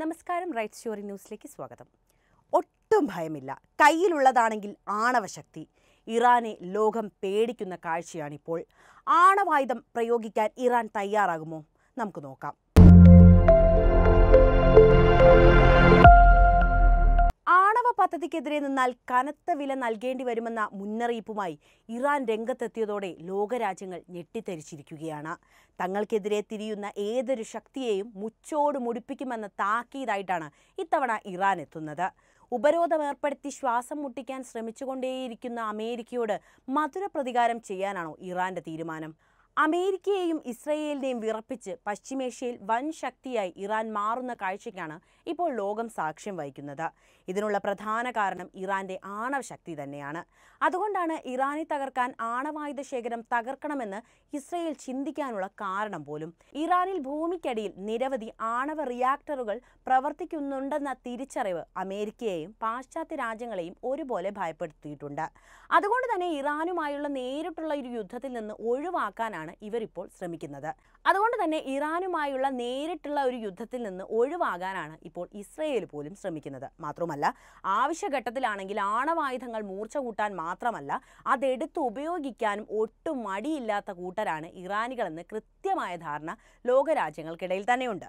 നമസ്കാരം right story ന്യൂസിലേക്ക് സ്വാഗതം ഒട്ടും ഭയമില്ല കയ്യിലുള്ളതാണെങ്കിൽ ആണവശക്തി ഇറാനെ ലോകം പേടിക്കുന്ന കാഴ്ചയാണിപ്പോൾ ആണവായുധം പ്രയോഗിക്കാൻ ഇറാൻ തയ്യാറാകുമോ നമുക്ക് നോക്കാം പദ്ധതിക്കെതിരെ നിന്നാൽ കനത്ത വില നൽകേണ്ടി വരുമെന്ന മുന്നറിയിപ്പുമായി ഇറാൻ രംഗത്തെത്തിയതോടെ ലോകരാജ്യങ്ങൾ ഞെട്ടിത്തെരിച്ചിരിക്കുകയാണ് തങ്ങൾക്കെതിരെ തിരിയുന്ന ഏതൊരു ശക്തിയെയും മുച്ചോട് മുടിപ്പിക്കുമെന്ന താക്കീതായിട്ടാണ് ഇത്തവണ ഇറാൻ എത്തുന്നത് ഉപരോധം ഏർപ്പെടുത്തി ശ്വാസം മുട്ടിക്കാൻ ശ്രമിച്ചുകൊണ്ടേയിരിക്കുന്ന അമേരിക്കയോട് മധുര പ്രതികാരം ചെയ്യാനാണോ ഇറാന്റെ തീരുമാനം അമേരിക്കയെയും ഇസ്രയേലിനെയും വിറപ്പിച്ച് പശ്ചിമേഷ്യയിൽ വൻ ശക്തിയായി ഇറാൻ മാറുന്ന കാഴ്ചയ്ക്കാണ് ഇപ്പോൾ ലോകം സാക്ഷ്യം വഹിക്കുന്നത് ഇതിനുള്ള പ്രധാന കാരണം ഇറാന്റെ ആണവശക്തി തന്നെയാണ് അതുകൊണ്ടാണ് ഇറാനെ തകർക്കാൻ ആണവായുധ ശേഖരം തകർക്കണമെന്ന് ഇസ്രയേൽ ചിന്തിക്കാനുള്ള കാരണം പോലും ഇറാനിൽ ഭൂമിക്കടിയിൽ നിരവധി ആണവ റിയാക്ടറുകൾ പ്രവർത്തിക്കുന്നുണ്ടെന്ന തിരിച്ചറിവ് അമേരിക്കയെയും പാശ്ചാത്യ രാജ്യങ്ങളെയും ഒരുപോലെ ഭയപ്പെടുത്തിയിട്ടുണ്ട് അതുകൊണ്ട് തന്നെ ഇറാനുമായുള്ള നേരിട്ടുള്ള ഒരു യുദ്ധത്തിൽ നിന്ന് ഒഴിവാക്കാനാണ് ചെയ്യാനാണ് ഇവരിപ്പോൾ ശ്രമിക്കുന്നത് അതുകൊണ്ട് തന്നെ ഇറാനുമായുള്ള നേരിട്ടുള്ള ഒരു യുദ്ധത്തിൽ നിന്ന് ഒഴിവാകാനാണ് ഇപ്പോൾ ഇസ്രയേൽ പോലും ശ്രമിക്കുന്നത് മാത്രമല്ല ആവശ്യഘട്ടത്തിലാണെങ്കിൽ ആണവായുധങ്ങൾ മൂർച്ച കൂട്ടാൻ മാത്രമല്ല അതെടുത്ത് ഉപയോഗിക്കാനും ഒട്ടും മടിയില്ലാത്ത കൂട്ടരാണ് ഇറാനികളെന്ന് കൃത്യമായ ധാരണ ലോകരാജ്യങ്ങൾക്കിടയിൽ തന്നെയുണ്ട്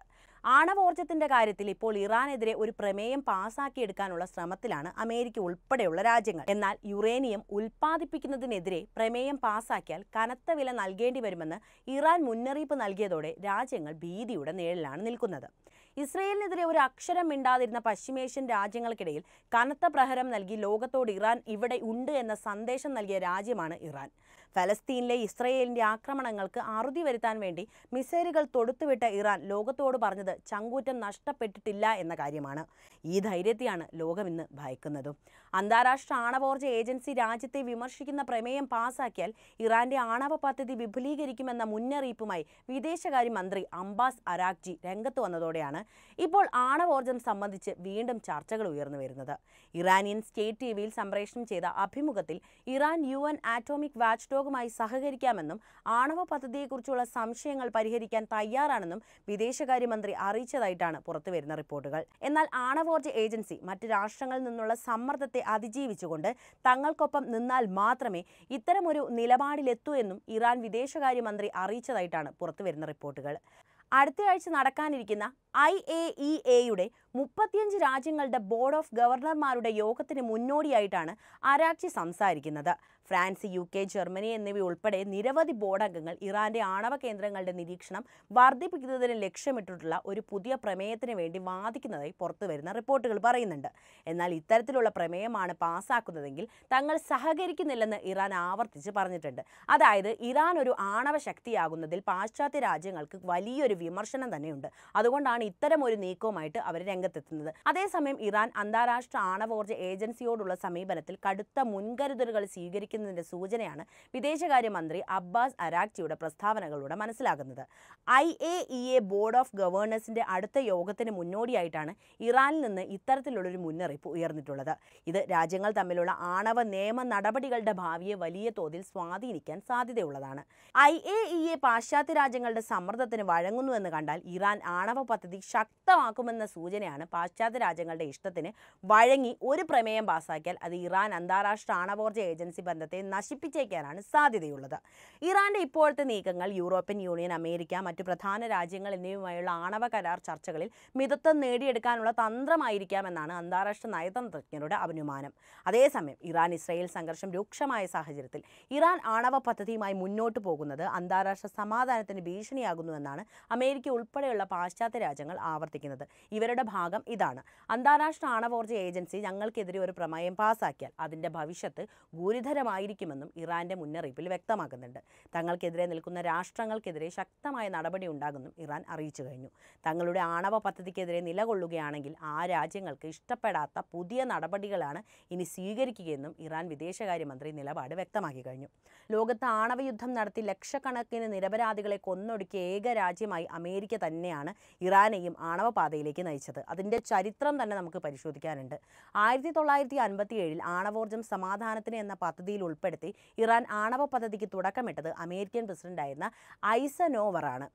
ആണവോർജ്ജത്തിന്റെ കാര്യത്തിൽ ഇപ്പോൾ ഇറാനെതിരെ ഒരു പ്രമേയം പാസാക്കിയെടുക്കാനുള്ള ശ്രമത്തിലാണ് അമേരിക്ക ഉൾപ്പെടെയുള്ള രാജ്യങ്ങൾ എന്നാൽ യുറേനിയം ഉൽപ്പാദിപ്പിക്കുന്നതിനെതിരെ പ്രമേയം പാസാക്കിയാൽ കനത്ത വില നൽകേണ്ടി വരുമെന്ന് ഇറാൻ മുന്നറിയിപ്പ് നൽകിയതോടെ രാജ്യങ്ങൾ ഭീതിയുടെ നേഴിലാണ് നിൽക്കുന്നത് ഇസ്രയേലിനെതിരെ ഒരു അക്ഷരം മിണ്ടാതിരുന്ന പശ്ചിമേഷ്യൻ രാജ്യങ്ങൾക്കിടയിൽ കനത്ത പ്രഹരം നൽകി ലോകത്തോട് ഇറാൻ ഇവിടെ ഉണ്ട് എന്ന സന്ദേശം നൽകിയ രാജ്യമാണ് ഇറാൻ ഫലസ്തീനിലെ ഇസ്രയേലിന്റെ ആക്രമണങ്ങൾക്ക് അറുതി വരുത്താൻ വേണ്ടി മിസൈലുകൾ തൊടുത്തുവിട്ട ഇറാൻ ലോകത്തോട് പറഞ്ഞത് ചങ്കൂറ്റം നഷ്ടപ്പെട്ടിട്ടില്ല എന്ന കാര്യമാണ് ഈ ധൈര്യത്തെയാണ് ലോകം ഇന്ന് ഭയക്കുന്നതും അന്താരാഷ്ട്ര ആണവോർജ്ജ ഏജൻസി രാജ്യത്തെ വിമർശിക്കുന്ന പ്രമേയം പാസാക്കിയാൽ ഇറാന്റെ ആണവ പദ്ധതി വിപുലീകരിക്കുമെന്ന മുന്നറിയിപ്പുമായി വിദേശകാര്യമന്ത്രി അംബാസ് അരാഗ്ജി രംഗത്ത് വന്നതോടെയാണ് ഇപ്പോൾ ആണവോർജ്ജം സംബന്ധിച്ച് വീണ്ടും ചർച്ചകൾ ഉയർന്നു വരുന്നത് ഇറാനിയൻ സ്റ്റേറ്റ് ടി വിയിൽ സംപ്രേഷണം ചെയ്ത അഭിമുഖത്തിൽ Iran U N atomic watch സഹയോഗമായി സഹകരിക്കാമെന്നും ആണവ പദ്ധതിയെക്കുറിച്ചുള്ള സംശയങ്ങൾ പരിഹരിക്കാൻ തയ്യാറാണെന്നും വിദേശകാര്യമന്ത്രി അറിയിച്ചതായിട്ടാണ് പുറത്തുവരുന്ന റിപ്പോർട്ടുകൾ എന്നാൽ ആണവോർജ ഏജൻസി മറ്റ് രാഷ്ട്രങ്ങളിൽ നിന്നുള്ള സമ്മർദ്ദത്തെ അതിജീവിച്ചുകൊണ്ട് തങ്ങൾക്കൊപ്പം നിന്നാൽ മാത്രമേ ഇത്തരമൊരു നിലപാടിലെത്തൂ എന്നും ഇറാൻ വിദേശകാര്യമന്ത്രി അറിയിച്ചതായിട്ടാണ് പുറത്തുവരുന്ന റിപ്പോർട്ടുകൾ അടുത്തയാഴ്ച നടക്കാനിരിക്കുന്ന ഐ എ ഇ എയുടെ മുപ്പത്തിയഞ്ച് രാജ്യങ്ങളുടെ ബോർഡ് ഓഫ് ഗവർണർമാരുടെ യോഗത്തിന് മുന്നോടിയായിട്ടാണ് അരാച്ചി സംസാരിക്കുന്നത് ഫ്രാൻസ് യു കെ ജർമ്മനി എന്നിവയുൾപ്പെടെ നിരവധി ബോർഡ് അംഗങ്ങൾ ഇറാന്റെ ആണവ കേന്ദ്രങ്ങളുടെ നിരീക്ഷണം വർദ്ധിപ്പിക്കുന്നതിന് ലക്ഷ്യമിട്ടിട്ടുള്ള ഒരു പുതിയ പ്രമേയത്തിന് വേണ്ടി വാദിക്കുന്നതായി പുറത്തുവരുന്ന റിപ്പോർട്ടുകൾ പറയുന്നുണ്ട് എന്നാൽ ഇത്തരത്തിലുള്ള പ്രമേയമാണ് പാസാക്കുന്നതെങ്കിൽ തങ്ങൾ സഹകരിക്കുന്നില്ലെന്ന് ഇറാൻ ആവർത്തിച്ച് പറഞ്ഞിട്ടുണ്ട് അതായത് ഇറാൻ ഒരു ആണവ ശക്തിയാകുന്നതിൽ പാശ്ചാത്യ രാജ്യങ്ങൾക്ക് വലിയൊരു വിമർശനം തന്നെയുണ്ട് അതുകൊണ്ടാണ് ഇറാനാണ് ഇത്തരം ഒരു നീക്കവുമായിട്ട് അവർ രംഗത്തെത്തുന്നത് അതേസമയം ഇറാൻ അന്താരാഷ്ട്ര ആണവോർജ്ജ ഏജൻസിയോടുള്ള സമീപനത്തിൽ കടുത്ത മുൻകരുതലുകൾ സ്വീകരിക്കുന്നതിന്റെ സൂചനയാണ് വിദേശകാര്യമന്ത്രി അബ്ബാസ് അരാക്ചിയുടെ പ്രസ്താവനകളിലൂടെ മനസ്സിലാകുന്നത് I A E A board of ഗവേണേഴ്സിന്റെ അടുത്ത യോഗത്തിന് മുന്നോടിയായിട്ടാണ് ഇറാനിൽ നിന്ന് ഇത്തരത്തിലുള്ളൊരു മുന്നറിയിപ്പ് ഉയർന്നിട്ടുള്ളത് ഇത് രാജ്യങ്ങൾ തമ്മിലുള്ള ആണവ നിയമ നടപടികളുടെ ഭാവിയെ വലിയ തോതിൽ സ്വാധീനിക്കാൻ സാധ്യതയുള്ളതാണ് ഐ എ ഇ എ പാശ്ചാത്യ രാജ്യങ്ങളുടെ സമ്മർദ്ദത്തിന് വഴങ്ങുന്നുവെന്ന് കണ്ടാൽ ഇറാൻ ആണവ പദ്ധതി ശക്തമാക്കുമെന്ന സൂചനയാണ് പാശ്ചാത്യ രാജ്യങ്ങളുടെ ഇഷ്ടത്തിന് വഴങ്ങി ഒരു പ്രമേയം പാസാക്കിയാൽ അത് ഇറാൻ അന്താരാഷ്ട്ര ആണവോർജ ഏജൻസി ബന്ധത്തെ നശിപ്പിച്ചേക്കാനാണ് സാധ്യതയുള്ളത് ഇറാന്റെ ഇപ്പോഴത്തെ നീക്കങ്ങൾ യൂറോപ്യൻ യൂണിയൻ അമേരിക്ക മറ്റു പ്രധാന രാജ്യങ്ങൾ എന്നിവയുമായുള്ള ആണവ കരാർ ചർച്ചകളിൽ മിതത്വം നേടിയെടുക്കാനുള്ള തന്ത്രമായിരിക്കാമെന്നാണ് അന്താരാഷ്ട്ര നയതന്ത്രജ്ഞരുടെ അനുമാനം അതേസമയം ഇറാൻ ഇസ്രയേൽ സംഘർഷം രൂക്ഷമായ സാഹചര്യത്തിൽ ഇറാൻ ആണവ പദ്ധതിയുമായി മുന്നോട്ട് പോകുന്നത് അന്താരാഷ്ട്ര സമാധാനത്തിന് ഭീഷണിയാകുന്നുവെന്നാണ് അമേരിക്ക ഉൾപ്പെടെയുള്ള പാശ്ചാത്യ രാജ്യങ്ങൾ കുറ്റകൃത്യങ്ങൾ ആവർത്തിക്കുന്നത് ഇവരുടെ ഭാഗം ഇതാണ് അന്താരാഷ്ട്ര ആണവോർജ്ജ ഏജൻസി ഞങ്ങൾക്കെതിരെ ഒരു പ്രമേയം പാസാക്കിയാൽ അതിൻ്റെ ഭവിഷ്യത്ത് ഗുരുതരമായിരിക്കുമെന്നും ഇറാൻ്റെ മുന്നറിയിപ്പിൽ വ്യക്തമാക്കുന്നുണ്ട് തങ്ങൾക്കെതിരെ നിൽക്കുന്ന രാഷ്ട്രങ്ങൾക്കെതിരെ ശക്തമായ നടപടി ഉണ്ടാകുമെന്നും ഇറാൻ അറിയിച്ചു കഴിഞ്ഞു തങ്ങളുടെ ആണവ പദ്ധതിക്കെതിരെ നിലകൊള്ളുകയാണെങ്കിൽ ആ രാജ്യങ്ങൾക്ക് ഇഷ്ടപ്പെടാത്ത പുതിയ നടപടികളാണ് ഇനി സ്വീകരിക്കുകയെന്നും ഇറാൻ വിദേശകാര്യമന്ത്രി നിലപാട് വ്യക്തമാക്കി കഴിഞ്ഞു ലോകത്ത് ആണവയുദ്ധം നടത്തി ലക്ഷക്കണക്കിന് നിരപരാധികളെ കൊന്നൊടുക്കിയ ഏക രാജ്യമായി അമേരിക്ക തന്നെയാണ് ഇറാൻ ഇന്ത്യനെയും പാതയിലേക്ക് നയിച്ചത് അതിൻ്റെ ചരിത്രം തന്നെ നമുക്ക് പരിശോധിക്കാനുണ്ട് ആയിരത്തി തൊള്ളായിരത്തി അൻപത്തി ഏഴിൽ ആണവോർജം സമാധാനത്തിന് എന്ന പദ്ധതിയിൽ ഉൾപ്പെടുത്തി ഇറാൻ ആണവ പദ്ധതിക്ക് തുടക്കമിട്ടത് അമേരിക്കൻ പ്രസിഡന്റായിരുന്ന ഐസനോവറാണ്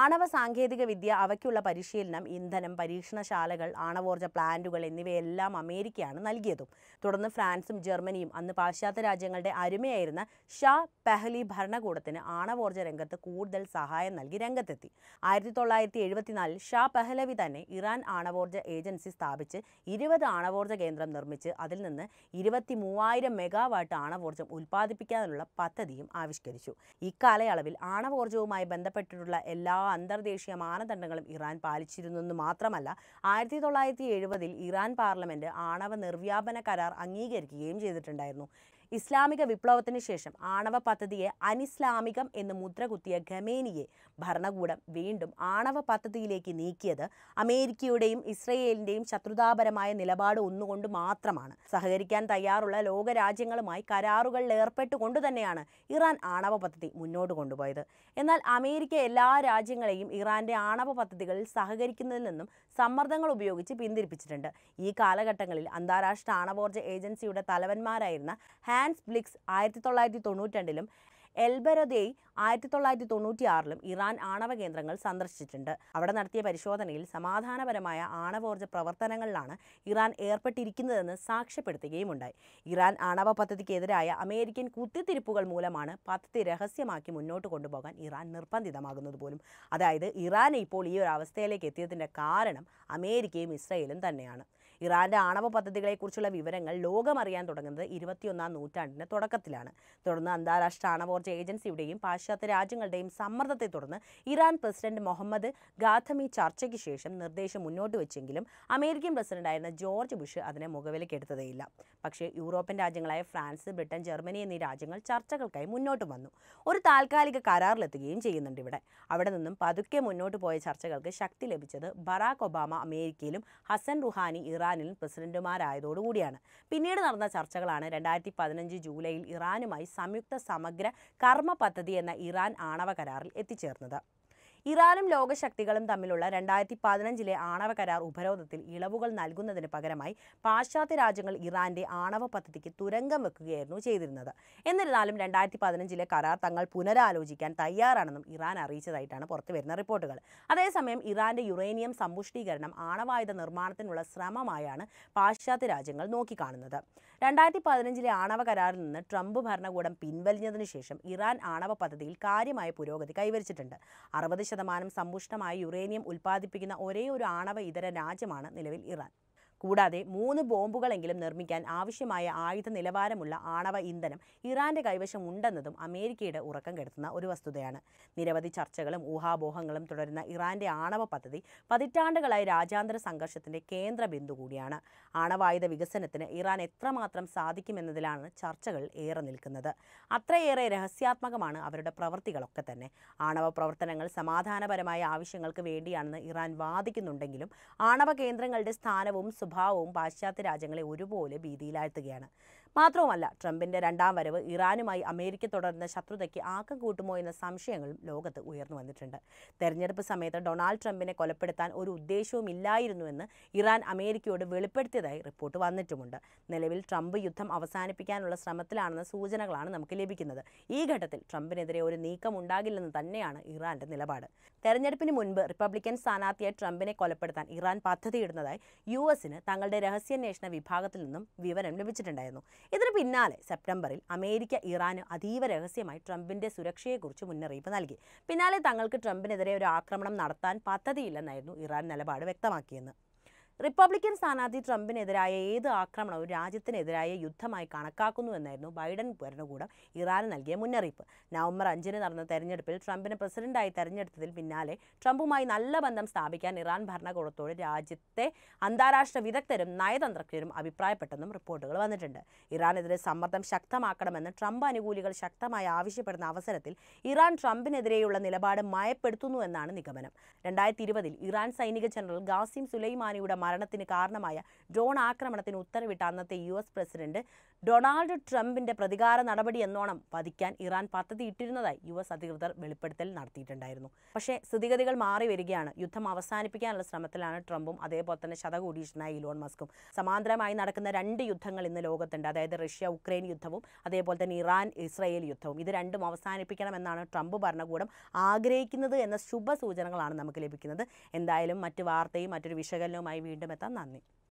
ആണവ സാങ്കേതിക വിദ്യ അവയ്ക്കുള്ള പരിശീലനം ഇന്ധനം പരീക്ഷണശാലകൾ ആണവോർജ്ജ പ്ലാന്റുകൾ എന്നിവയെല്ലാം അമേരിക്കയാണ് നൽകിയതും തുടർന്ന് ഫ്രാൻസും ജർമ്മനിയും അന്ന് പാശ്ചാത്യ രാജ്യങ്ങളുടെ അരുമയായിരുന്ന ഷാ പെഹലി ഭരണകൂടത്തിന് ആണവോർജ്ജ രംഗത്ത് കൂടുതൽ സഹായം നൽകി രംഗത്തെത്തി ആയിരത്തി തൊള്ളായിരത്തി എഴുപത്തിനാലിൽ ഷാ പെഹലവി തന്നെ ഇറാൻ ആണവോർജ്ജ ഏജൻസി സ്ഥാപിച്ച് ഇരുപത് ആണവോർജ്ജ കേന്ദ്രം നിർമ്മിച്ച് അതിൽ നിന്ന് ഇരുപത്തി മൂവായിരം മെഗാവാട്ട് ആണവോർജ്ജം ഉൽപ്പാദിപ്പിക്കാനുള്ള പദ്ധതിയും ആവിഷ്കരിച്ചു ഇക്കാലയളവിൽ ആണവോർജ്ജവുമായി ബന്ധപ്പെട്ടിട്ടുള്ള എല്ലാ എല്ലാ അന്തർദേശീയ മാനദണ്ഡങ്ങളും ഇറാൻ പാലിച്ചിരുന്നെന്ന് മാത്രമല്ല ആയിരത്തി തൊള്ളായിരത്തി എഴുപതിൽ ഇറാൻ പാർലമെന്റ് ആണവ നിർവ്യാപന കരാർ അംഗീകരിക്കുകയും ചെയ്തിട്ടുണ്ടായിരുന്നു ഇസ്ലാമിക വിപ്ലവത്തിന് ശേഷം ആണവ പദ്ധതിയെ അനിസ്ലാമികം എന്ന് മുദ്രകുത്തിയ ഖമേനിയെ ഭരണകൂടം വീണ്ടും ആണവ പദ്ധതിയിലേക്ക് നീക്കിയത് അമേരിക്കയുടെയും ഇസ്രയേലിൻ്റെയും ശത്രുതാപരമായ നിലപാട് ഒന്നുകൊണ്ട് മാത്രമാണ് സഹകരിക്കാൻ തയ്യാറുള്ള ലോകരാജ്യങ്ങളുമായി കരാറുകളിൽ ഏർപ്പെട്ടുകൊണ്ട് തന്നെയാണ് ഇറാൻ ആണവ പദ്ധതി മുന്നോട്ട് കൊണ്ടുപോയത് എന്നാൽ അമേരിക്ക എല്ലാ രാജ്യങ്ങളെയും ഇറാന്റെ ആണവ പദ്ധതികളിൽ സഹകരിക്കുന്നതിൽ നിന്നും സമ്മർദ്ദങ്ങൾ ഉപയോഗിച്ച് പിന്തിരിപ്പിച്ചിട്ടുണ്ട് ഈ കാലഘട്ടങ്ങളിൽ അന്താരാഷ്ട്ര ആണവോർജ്ജ ഏജൻസിയുടെ തലവന്മാരായിരുന്ന ഹാൻസ് ബ്ലിക്സ് ആയിരത്തി തൊള്ളായിരത്തി തൊണ്ണൂറ്റി എൽബരദേയ് ആയിരത്തി തൊള്ളായിരത്തി തൊണ്ണൂറ്റി ആറിലും ഇറാൻ ആണവ കേന്ദ്രങ്ങൾ സന്ദർശിച്ചിട്ടുണ്ട് അവിടെ നടത്തിയ പരിശോധനയിൽ സമാധാനപരമായ ആണവോർജ്ജ പ്രവർത്തനങ്ങളിലാണ് ഇറാൻ ഏർപ്പെട്ടിരിക്കുന്നതെന്ന് സാക്ഷ്യപ്പെടുത്തുകയുമുണ്ടായി ഇറാൻ ആണവ പദ്ധതിക്കെതിരായ അമേരിക്കൻ കുത്തിത്തിരിപ്പുകൾ മൂലമാണ് പദ്ധതി രഹസ്യമാക്കി മുന്നോട്ട് കൊണ്ടുപോകാൻ ഇറാൻ നിർബന്ധിതമാകുന്നത് പോലും അതായത് ഇറാൻ ഇപ്പോൾ ഈ ഒരു അവസ്ഥയിലേക്ക് എത്തിയതിൻ്റെ കാരണം അമേരിക്കയും ഇസ്രയേലും തന്നെയാണ് ഇറാന്റെ ആണവ പദ്ധതികളെക്കുറിച്ചുള്ള വിവരങ്ങൾ ലോകമറിയാൻ തുടങ്ങുന്നത് ഇരുപത്തിയൊന്നാം നൂറ്റാണ്ടിന്റെ തുടക്കത്തിലാണ് തുടർന്ന് അന്താരാഷ്ട്ര ആണവോർജ്ജ ഏജൻസിയുടെയും പാശ്ചാത്യ രാജ്യങ്ങളുടെയും സമ്മർദ്ദത്തെ തുടർന്ന് ഇറാൻ പ്രസിഡന്റ് മുഹമ്മദ് ഗാഥമി ചർച്ചയ്ക്ക് ശേഷം നിർദ്ദേശം മുന്നോട്ട് വെച്ചെങ്കിലും അമേരിക്കൻ പ്രസിഡന്റായിരുന്ന ജോർജ് ബുഷ് അതിനെ മുഖവിലക്കെടുത്തതേയില്ല പക്ഷേ യൂറോപ്യൻ രാജ്യങ്ങളായ ഫ്രാൻസ് ബ്രിട്ടൻ ജർമ്മനി എന്നീ രാജ്യങ്ങൾ ചർച്ചകൾക്കായി മുന്നോട്ട് വന്നു ഒരു താൽക്കാലിക കരാറിലെത്തുകയും ചെയ്യുന്നുണ്ട് ഇവിടെ അവിടെ നിന്നും പതുക്കെ മുന്നോട്ട് പോയ ചർച്ചകൾക്ക് ശക്തി ലഭിച്ചത് ബറാക് ഒബാമ അമേരിക്കയിലും ഹസൻ റുഹാനി ഇറാൻ ഇറാനിൽ പ്രസിഡന്റുമാരായതോടുകൂടിയാണ് പിന്നീട് നടന്ന ചർച്ചകളാണ് രണ്ടായിരത്തി പതിനഞ്ച് ജൂലൈയിൽ ഇറാനുമായി സംയുക്ത സമഗ്ര കർമ്മ പദ്ധതി എന്ന ഇറാൻ ആണവ കരാറിൽ എത്തിച്ചേർന്നത് ഇറാനും ലോകശക്തികളും തമ്മിലുള്ള രണ്ടായിരത്തി പതിനഞ്ചിലെ ആണവ കരാർ ഉപരോധത്തിൽ ഇളവുകൾ നൽകുന്നതിന് പകരമായി പാശ്ചാത്യ രാജ്യങ്ങൾ ഇറാന്റെ ആണവ പദ്ധതിക്ക് തുരങ്കം വെക്കുകയായിരുന്നു ചെയ്തിരുന്നത് എന്നിരുന്നാലും രണ്ടായിരത്തി പതിനഞ്ചിലെ കരാർ തങ്ങൾ പുനരാലോചിക്കാൻ തയ്യാറാണെന്നും ഇറാൻ അറിയിച്ചതായിട്ടാണ് പുറത്തുവരുന്ന റിപ്പോർട്ടുകൾ അതേസമയം ഇറാന്റെ യുറേനിയം സമ്പുഷ്ടീകരണം ആണവായുധ നിർമ്മാണത്തിനുള്ള ശ്രമമായാണ് പാശ്ചാത്യ രാജ്യങ്ങൾ നോക്കിക്കാണുന്നത് രണ്ടായിരത്തി പതിനഞ്ചിലെ ആണവ കരാറിൽ നിന്ന് ട്രംപ് ഭരണകൂടം പിൻവലിഞ്ഞതിനു ശേഷം ഇറാൻ ആണവ പദ്ധതിയിൽ കാര്യമായ പുരോഗതി കൈവരിച്ചിട്ടുണ്ട് അറുപത് ശതമാനം സമ്പുഷ്ടമായ യുറേനിയം ഉൽപ്പാദിപ്പിക്കുന്ന ഒരേ ഒരു ആണവ ഇതര രാജ്യമാണ് നിലവിൽ ഇറാൻ കൂടാതെ മൂന്ന് ബോംബുകളെങ്കിലും നിർമ്മിക്കാൻ ആവശ്യമായ ആയുധ നിലവാരമുള്ള ആണവ ഇന്ധനം ഇറാന്റെ കൈവശം ഉണ്ടെന്നതും അമേരിക്കയുടെ ഉറക്കം കെടുത്തുന്ന ഒരു വസ്തുതയാണ് നിരവധി ചർച്ചകളും ഊഹാപോഹങ്ങളും തുടരുന്ന ഇറാന്റെ ആണവ പദ്ധതി പതിറ്റാണ്ടുകളായി രാജ്യാന്തര സംഘർഷത്തിന്റെ കേന്ദ്ര ബിന്ദു കൂടിയാണ് ആണവായുധ വികസനത്തിന് ഇറാൻ എത്രമാത്രം സാധിക്കുമെന്നതിലാണ് ചർച്ചകൾ ഏറെ നിൽക്കുന്നത് അത്രയേറെ രഹസ്യാത്മകമാണ് അവരുടെ പ്രവൃത്തികളൊക്കെ തന്നെ ആണവ പ്രവർത്തനങ്ങൾ സമാധാനപരമായ ആവശ്യങ്ങൾക്ക് വേണ്ടിയാണെന്ന് ഇറാൻ വാദിക്കുന്നുണ്ടെങ്കിലും ആണവ കേന്ദ്രങ്ങളുടെ സ്ഥാനവും സ്വഭാവവും പാശ്ചാത്യ രാജ്യങ്ങളെ ഒരുപോലെ ഭീതിയിലാഴ്ത്തുകയാണ് മാത്രവുമല്ല ട്രംപിന്റെ രണ്ടാം വരവ് ഇറാനുമായി അമേരിക്ക തുടർന്ന ശത്രുതയ്ക്ക് ആക്കം കൂട്ടുമോ എന്ന സംശയങ്ങളും ലോകത്ത് ഉയർന്നു വന്നിട്ടുണ്ട് തെരഞ്ഞെടുപ്പ് സമയത്ത് ഡൊണാൾഡ് ട്രംപിനെ കൊലപ്പെടുത്താൻ ഒരു ഉദ്ദേശവും ഇല്ലായിരുന്നുവെന്ന് ഇറാൻ അമേരിക്കയോട് വെളിപ്പെടുത്തിയതായി റിപ്പോർട്ട് വന്നിട്ടുമുണ്ട് നിലവിൽ ട്രംപ് യുദ്ധം അവസാനിപ്പിക്കാനുള്ള ശ്രമത്തിലാണെന്ന സൂചനകളാണ് നമുക്ക് ലഭിക്കുന്നത് ഈ ഘട്ടത്തിൽ ട്രംപിനെതിരെ ഒരു നീക്കം ഉണ്ടാകില്ലെന്ന് തന്നെയാണ് ഇറാന്റെ നിലപാട് തെരഞ്ഞെടുപ്പിന് മുൻപ് റിപ്പബ്ലിക്കൻ സ്ഥാനാർത്ഥിയെ ട്രംപിനെ കൊലപ്പെടുത്താൻ ഇറാൻ പദ്ധതിയിടുന്നതായി യു എസിന് തങ്ങളുടെ രഹസ്യാന്വേഷണ വിഭാഗത്തിൽ നിന്നും വിവരം ലഭിച്ചിട്ടുണ്ടായിരുന്നു ഇതിന് പിന്നാലെ സെപ്റ്റംബറിൽ അമേരിക്ക ഇറാന് അതീവ രഹസ്യമായി ട്രംപിന്റെ സുരക്ഷയെക്കുറിച്ച് മുന്നറിയിപ്പ് നൽകി പിന്നാലെ തങ്ങൾക്ക് ട്രംപിനെതിരെ ഒരു ആക്രമണം നടത്താൻ പദ്ധതിയില്ലെന്നായിരുന്നു ഇറാൻ നിലപാട് വ്യക്തമാക്കിയത് റിപ്പബ്ലിക്കൻ സ്ഥാനാർത്ഥി ട്രംപിനെതിരായ ഏത് ആക്രമണവും രാജ്യത്തിനെതിരായ യുദ്ധമായി കണക്കാക്കുന്നുവെന്നായിരുന്നു ബൈഡൻ ഭരണകൂടം ഇറാന് നൽകിയ മുന്നറിയിപ്പ് നവംബർ അഞ്ചിന് നടന്ന തെരഞ്ഞെടുപ്പിൽ ട്രംപിനെ പ്രസിഡന്റായി തെരഞ്ഞെടുത്തതിൽ പിന്നാലെ ട്രംപുമായി നല്ല ബന്ധം സ്ഥാപിക്കാൻ ഇറാൻ ഭരണകൂടത്തോട് രാജ്യത്തെ അന്താരാഷ്ട്ര വിദഗ്ധരും നയതന്ത്രജ്ഞരും അഭിപ്രായപ്പെട്ടെന്നും റിപ്പോർട്ടുകൾ വന്നിട്ടുണ്ട് ഇറാനെതിരെ സമ്മർദ്ദം ശക്തമാക്കണമെന്ന് ട്രംപ് അനുകൂലികൾ ശക്തമായി ആവശ്യപ്പെടുന്ന അവസരത്തിൽ ഇറാൻ ട്രംപിനെതിരെയുള്ള നിലപാട് മയപ്പെടുത്തുന്നുവെന്നാണ് നിഗമനം രണ്ടായിരത്തി ഇരുപതിൽ ഇറാൻ സൈനിക ജനറൽ ഗാസിം സുലൈമാനിയുടെ മരണത്തിന് കാരണമായ ഡ്രോൺ ആക്രമണത്തിന് ഉത്തരവിട്ട അന്നത്തെ യു പ്രസിഡന്റ് ഡൊണാൾഡ് ട്രംപിന്റെ പ്രതികാര നടപടി എന്നോണം പതിക്കാൻ ഇറാൻ പദ്ധതിയിട്ടിരുന്നതായി യു എസ് അധികൃതർ വെളിപ്പെടുത്തൽ നടത്തിയിട്ടുണ്ടായിരുന്നു പക്ഷേ സ്ഥിതിഗതികൾ മാറി വരികയാണ് യുദ്ധം അവസാനിപ്പിക്കാനുള്ള ശ്രമത്തിലാണ് ട്രംപും അതേപോലെ തന്നെ ശതകോടീഷനായ ഇലോൺ മസ്കും സമാന്തരമായി നടക്കുന്ന രണ്ട് യുദ്ധങ്ങൾ ഇന്ന് ലോകത്തുണ്ട് അതായത് റഷ്യ ഉക്രൈൻ യുദ്ധവും അതേപോലെ തന്നെ ഇറാൻ ഇസ്രയേൽ യുദ്ധവും ഇത് രണ്ടും അവസാനിപ്പിക്കണമെന്നാണ് ട്രംപ് ഭരണകൂടം ആഗ്രഹിക്കുന്നത് എന്ന ശുഭ സൂചനകളാണ് നമുക്ക് ലഭിക്കുന്നത് എന്തായാലും മറ്റ് വാർത്തയും മറ്റൊരു വിശകലനവുമായി വീണ്ടും എത്താൻ നന്ദി